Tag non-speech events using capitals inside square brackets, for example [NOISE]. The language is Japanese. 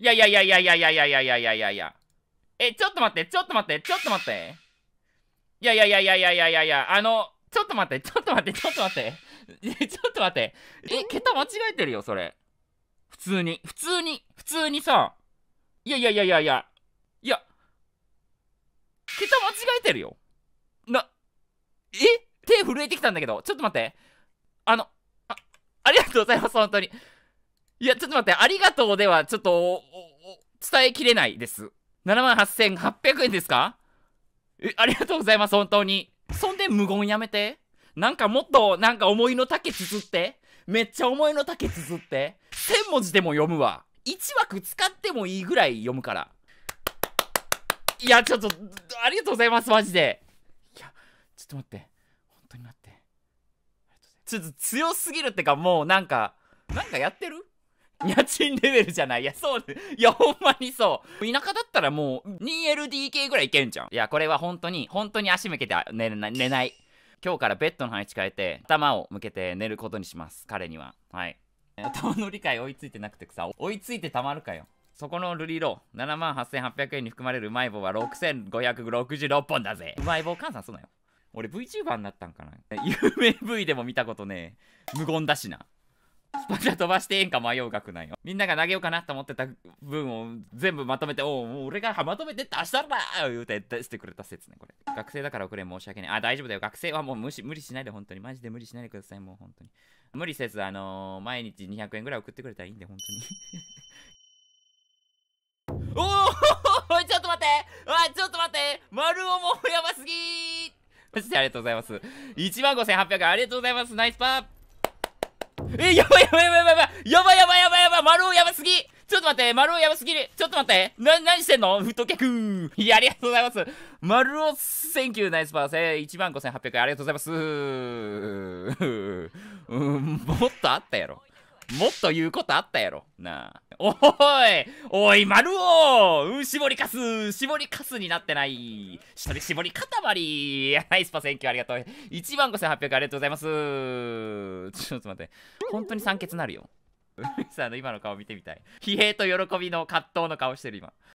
いやいやいやいやいやいやいやいやいやいやいやいや。え、ちょっと待って、ちょっと待って、ちょっと待って。いやいやいやいやいやいやいやいや、あの、ちょっと待って、ちょっと待って、ちょっと待って。ちょっと待って。え、桁間違えてるよ、それ。普通に、普通に、普通にさ。いやいやいやいやいや。いや、桁間違えてるよ。な、え手震えてきたんだけど。ちょっと待って。あの、あ、ありがとうございます、本当に。いや、ちょっと待って、ありがとうでは、ちょっと、伝えきれないです。78,800円ですかえ、ありがとうございます、本当に。そんで無言やめて。なんかもっと、なんか思いの丈綴って。めっちゃ思いの丈綴って。1000文字でも読むわ。1枠使ってもいいぐらい読むから。いや、ちょっと、ありがとうございます、マジで。いや、ちょっと待って。本当に待って。ちょっと強すぎるってか、もうなんか、なんかやってる家賃レベルじゃない。いや、そうです。いや、ほんまにそう。田舎だったらもう 2LDK ぐらいいけんじゃん。いや、これは本当に、本当に足向けて寝れない、寝ない。今日からベッドの配置変えて、頭を向けて寝ることにします。彼には。はい。頭の理解追いついてなくてさ、追いついてたまるかよ。そこのルリロ7万8800円に含まれるうまい棒は6566本だぜ。うまい棒換算すなよ。俺 VTuber になったんかな有名 V でも見たことねえ。無言だしな。スパチャ飛ばしてええんか迷う額なんよ。みんなが投げようかなと思ってた分を全部まとめて、おお、俺がまとめて出したらだ言うてしてくれた説ね、これ。学生だから遅れ申し訳ない。あ、大丈夫だよ。学生はもう無視無理しないで、本当に。マジで無理しないでください、もう本当に。無理せず、あのー、毎日200円ぐらい送ってくれたらいいんで、本当に。[LAUGHS] おおちょっと待ってあちょっと待って丸尾もやばすぎーマジでありがとうございます。1万5800円ありがとうございます。ナイスパーえやばいやばいやばいやばいやばいやばいやばいやばい丸をやばすぎちょっと待って、丸をやばすぎる。ちょっと待って。な、何してんの太客いや、ありがとうございます。丸をセンキューナイスパーセー。15,800円、ありがとうございます。[LAUGHS] うん、もっとあったやろ。もっと言うことあったやろ。なあ。おいおい、丸をうん、絞りかす絞りかすになってない。一人絞り塊はい、スパ選挙ありがとう。1万5800ありがとうございます。ちょっと待って。本当に酸欠なるよ。ウ [LAUGHS] ミさんの今の顔見てみたい。疲弊と喜びの葛藤の顔してる今。